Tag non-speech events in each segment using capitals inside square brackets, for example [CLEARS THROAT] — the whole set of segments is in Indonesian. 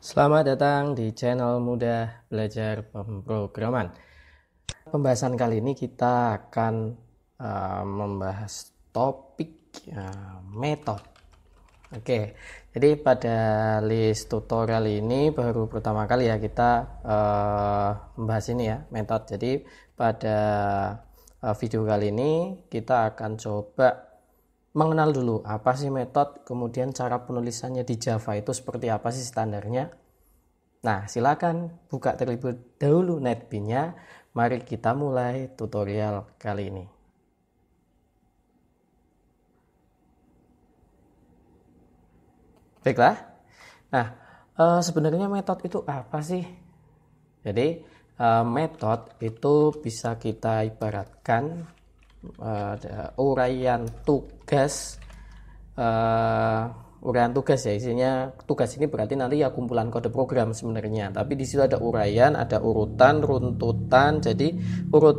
Selamat datang di channel Mudah Belajar Pemrograman. Pembahasan kali ini kita akan uh, membahas topik uh, metode. Oke, jadi pada list tutorial ini baru pertama kali ya kita uh, membahas ini ya metode. Jadi pada uh, video kali ini kita akan coba mengenal dulu apa sih metode, kemudian cara penulisannya di Java itu seperti apa sih standarnya. Nah, silakan buka terlebih dahulu NetBean-nya. Mari kita mulai tutorial kali ini. Baiklah. Nah, eh, sebenarnya metode itu apa sih? Jadi, eh, metode itu bisa kita ibaratkan uh, eh, uraian tugas uh, eh, uraian tugas ya isinya tugas ini berarti nanti ya kumpulan kode program sebenarnya tapi di situ ada uraian ada urutan runtutan jadi urut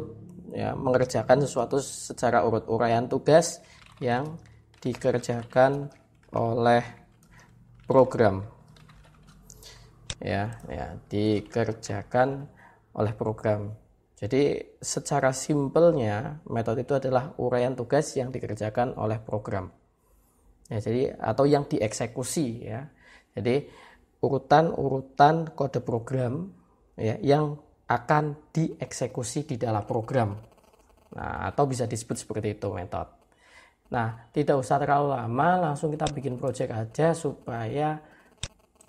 ya mengerjakan sesuatu secara urut uraian tugas yang dikerjakan oleh program ya ya dikerjakan oleh program jadi secara simpelnya metode itu adalah uraian tugas yang dikerjakan oleh program. Ya, jadi atau yang dieksekusi ya. Jadi urutan-urutan kode program ya yang akan dieksekusi di dalam program. Nah, atau bisa disebut seperti itu metode. Nah, tidak usah terlalu lama, langsung kita bikin project aja supaya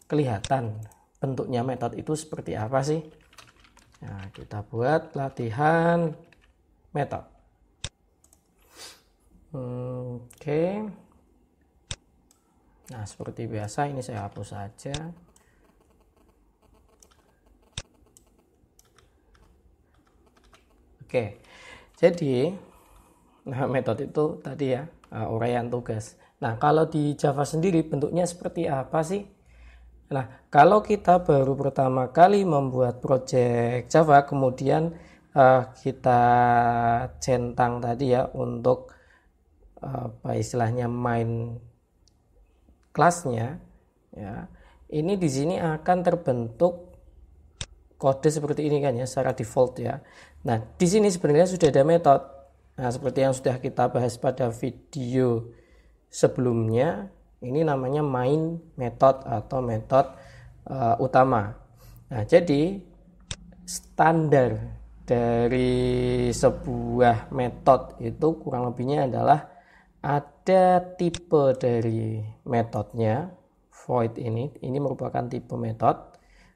kelihatan bentuknya metode itu seperti apa sih. Nah, kita buat latihan metode. Oke. Okay. Nah, seperti biasa ini saya hapus saja. Oke. Okay. Jadi, nah metode itu tadi ya, uh, uraian tugas. Nah, kalau di Java sendiri bentuknya seperti apa sih? Nah, kalau kita baru pertama kali membuat project Java, kemudian uh, kita centang tadi ya untuk uh, apa istilahnya main kelasnya, ya. Ini di sini akan terbentuk kode seperti ini kan ya secara default ya. Nah, di sini sebenarnya sudah ada metode. Nah, seperti yang sudah kita bahas pada video sebelumnya, ini namanya main method atau method uh, utama. Nah, jadi standar dari sebuah method itu kurang lebihnya adalah ada tipe dari methodnya void ini ini merupakan tipe method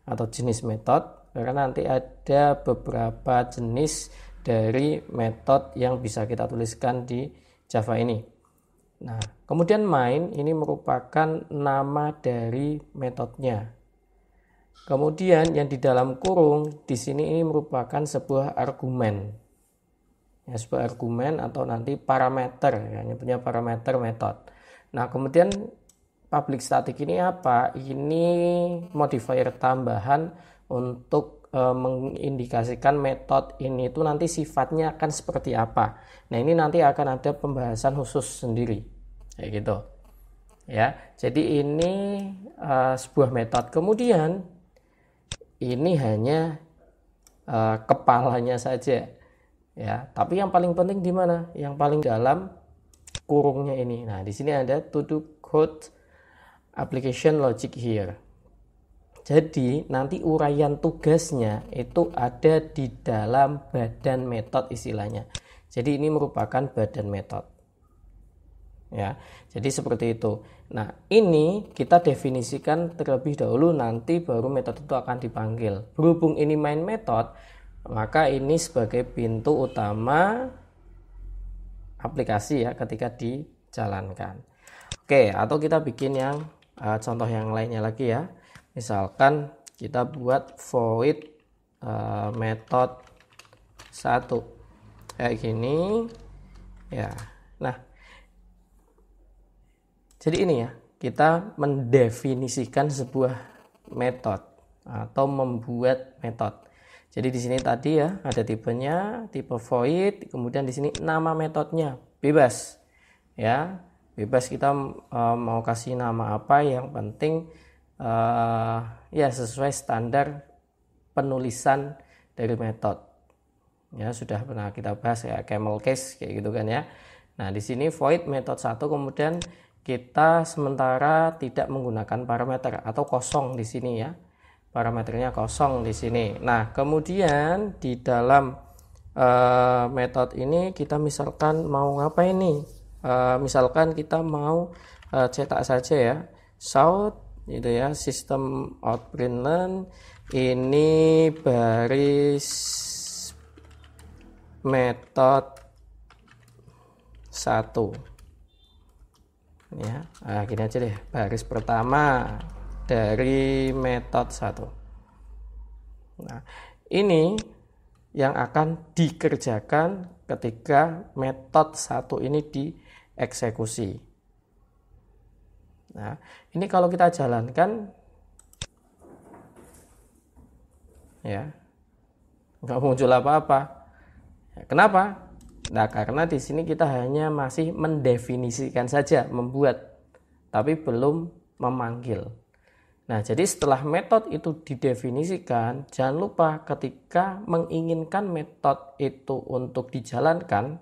atau jenis method karena nanti ada beberapa jenis dari method yang bisa kita tuliskan di Java ini. Nah, kemudian main ini merupakan nama dari metodenya. Kemudian yang di dalam kurung di sini ini merupakan sebuah argumen. Ya, sebuah argumen atau nanti parameter, ya, punya parameter metode. Nah, kemudian public static ini apa? Ini modifier tambahan untuk e, mengindikasikan metode ini itu nanti sifatnya akan seperti apa. Nah, ini nanti akan ada pembahasan khusus sendiri. Kayak gitu. Ya. Jadi ini e, sebuah metode. Kemudian ini hanya e, kepalanya saja. Ya, tapi yang paling penting di mana? Yang paling dalam kurungnya ini. Nah, di sini ada tutup do code application logic here. Jadi nanti uraian tugasnya itu ada di dalam badan metode istilahnya. Jadi ini merupakan badan metode. Ya, jadi seperti itu. Nah, ini kita definisikan terlebih dahulu nanti baru metode itu akan dipanggil. Berhubung ini main metode, maka ini sebagai pintu utama aplikasi ya ketika dijalankan. Oke, atau kita bikin yang uh, contoh yang lainnya lagi ya misalkan kita buat void uh, method satu kayak gini ya nah jadi ini ya kita mendefinisikan sebuah metode atau membuat metode jadi di sini tadi ya ada tipenya tipe void kemudian di sini nama metodenya bebas ya bebas kita um, mau kasih nama apa yang penting uh, ya sesuai standar penulisan dari metode. Ya, sudah pernah kita bahas ya camel case kayak gitu kan ya. Nah, di sini void metode satu kemudian kita sementara tidak menggunakan parameter atau kosong di sini ya. Parameternya kosong di sini. Nah, kemudian di dalam uh, eh, metode ini kita misalkan mau ngapain nih? Uh, misalkan kita mau uh, cetak saja ya. South gitu ya sistem outprint ini baris metode satu ya nah, gini aja deh baris pertama dari metode satu. nah ini yang akan dikerjakan ketika metode satu ini dieksekusi Nah, ini kalau kita jalankan ya nggak muncul apa-apa. Ya, kenapa? Nah, karena di sini kita hanya masih mendefinisikan saja, membuat, tapi belum memanggil. Nah, jadi setelah metode itu didefinisikan, jangan lupa ketika menginginkan metode itu untuk dijalankan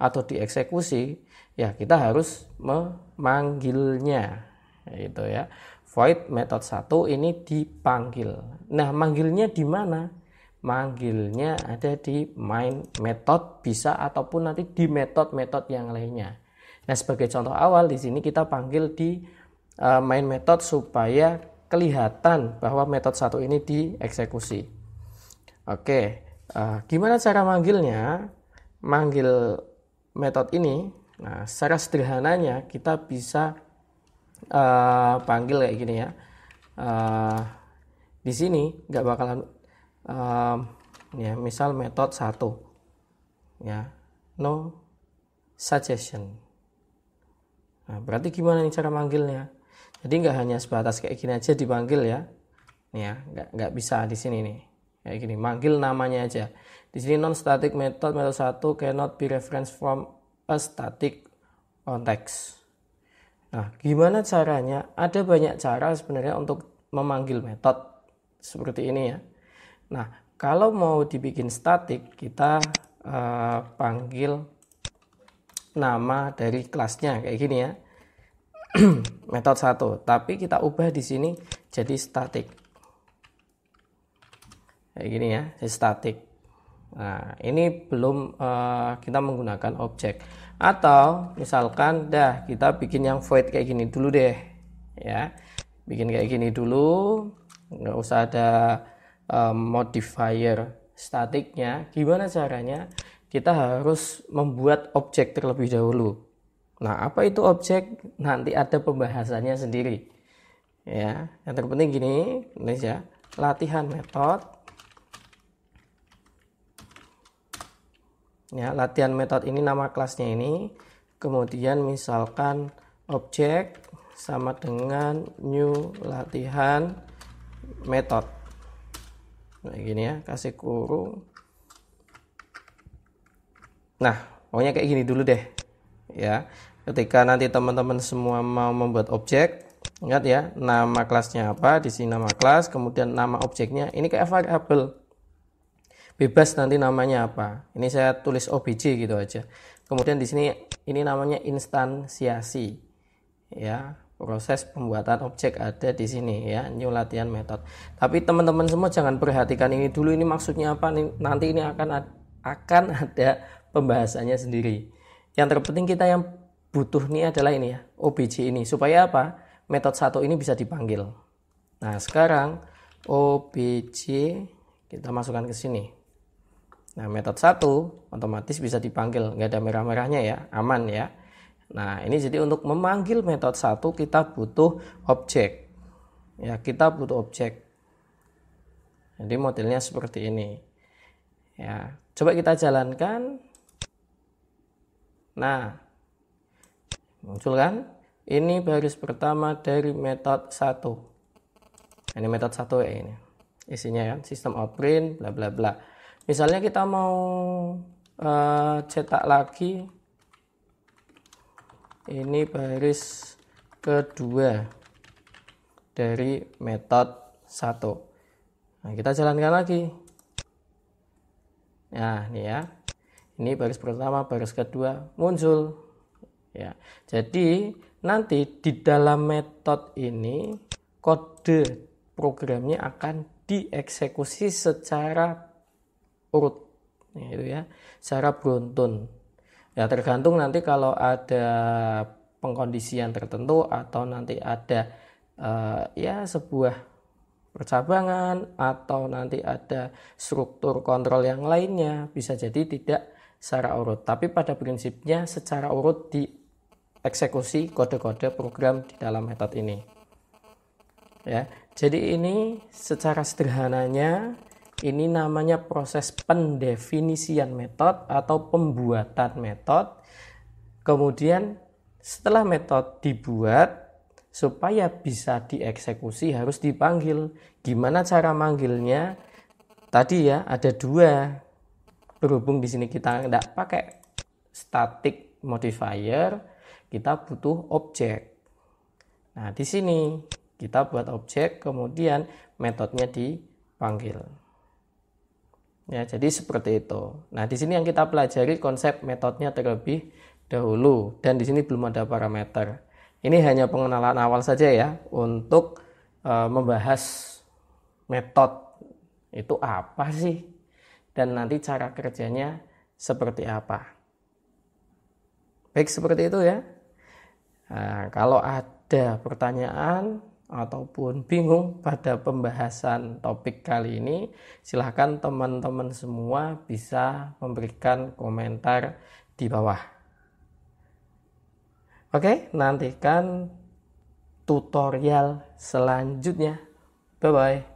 atau dieksekusi, ya kita harus me manggilnya itu ya void method satu ini dipanggil nah manggilnya di mana manggilnya ada di main method bisa ataupun nanti di method-method yang lainnya nah sebagai contoh awal di sini kita panggil di e, main method supaya kelihatan bahwa method satu ini dieksekusi oke e, gimana cara manggilnya manggil method ini Nah, secara sederhananya kita bisa uh, panggil kayak gini ya. Uh, di sini nggak bakalan uh, ya misal metode satu ya no suggestion. Nah, berarti gimana nih cara manggilnya? Jadi nggak hanya sebatas kayak gini aja dipanggil ya. Nih ya, nggak nggak bisa di sini nih. Kayak gini, manggil namanya aja. Di sini non static method, metode satu cannot be referenced from a static context. Nah, gimana caranya? Ada banyak cara sebenarnya untuk memanggil metode seperti ini ya. Nah, kalau mau dibikin static, kita uh, panggil nama dari kelasnya kayak gini ya. [CLEARS THROAT] metode satu, tapi kita ubah di sini jadi static. Kayak gini ya, jadi statik. Nah, ini belum uh, kita menggunakan objek. Atau misalkan dah kita bikin yang void kayak gini dulu deh. Ya. Bikin kayak gini dulu, nggak usah ada um, modifier statiknya. Gimana caranya? Kita harus membuat objek terlebih dahulu. Nah, apa itu objek? Nanti ada pembahasannya sendiri. Ya, yang terpenting gini, ini ya, latihan metode ya latihan metode ini nama kelasnya ini kemudian misalkan objek sama dengan new latihan metode nah gini ya kasih kurung nah pokoknya kayak gini dulu deh ya ketika nanti teman-teman semua mau membuat objek ingat ya nama kelasnya apa di sini nama kelas kemudian nama objeknya ini kayak variabel bebas nanti namanya apa. Ini saya tulis OBJ gitu aja. Kemudian di sini ini namanya instansiasi. Ya, proses pembuatan objek ada di sini ya, new latihan method. Tapi teman-teman semua jangan perhatikan ini dulu ini maksudnya apa nih. Nanti ini akan akan [LAUGHS] ada pembahasannya sendiri. Yang terpenting kita yang butuh nih adalah ini ya, OBJ ini. Supaya apa? Metode satu ini bisa dipanggil. Nah, sekarang OBJ kita masukkan ke sini. Nah, metode 1 otomatis bisa dipanggil, nggak ada merah-merahnya ya, aman ya. Nah, ini jadi untuk memanggil metode 1 kita butuh objek. Ya, kita butuh objek. Jadi modelnya seperti ini. Ya, coba kita jalankan. Nah, muncul kan? Ini baris pertama dari metode 1. Ini metode 1 ya ini. Isinya ya sistem print bla bla bla misalnya kita mau uh, cetak lagi ini baris kedua dari metode 1 nah, kita jalankan lagi nah ini ya ini baris pertama baris kedua muncul ya jadi nanti di dalam metode ini kode programnya akan dieksekusi secara urut ya, itu ya secara beruntun ya tergantung nanti kalau ada pengkondisian tertentu atau nanti ada uh, ya sebuah percabangan atau nanti ada struktur kontrol yang lainnya bisa jadi tidak secara urut tapi pada prinsipnya secara urut di eksekusi kode-kode program di dalam metode ini ya jadi ini secara sederhananya ini namanya proses pendefinisian metode atau pembuatan metode. Kemudian setelah metode dibuat supaya bisa dieksekusi harus dipanggil. Gimana cara manggilnya? Tadi ya ada dua. Berhubung di sini kita tidak pakai static modifier, kita butuh objek. Nah, di sini kita buat objek, kemudian metodenya dipanggil. Ya, jadi seperti itu. Nah, di sini yang kita pelajari konsep metodenya terlebih dahulu dan di sini belum ada parameter. Ini hanya pengenalan awal saja ya untuk e, membahas metode itu apa sih dan nanti cara kerjanya seperti apa. Baik seperti itu ya. Nah, kalau ada pertanyaan ataupun bingung pada pembahasan topik kali ini, silahkan teman-teman semua bisa memberikan komentar di bawah. Oke, nantikan tutorial selanjutnya. Bye bye.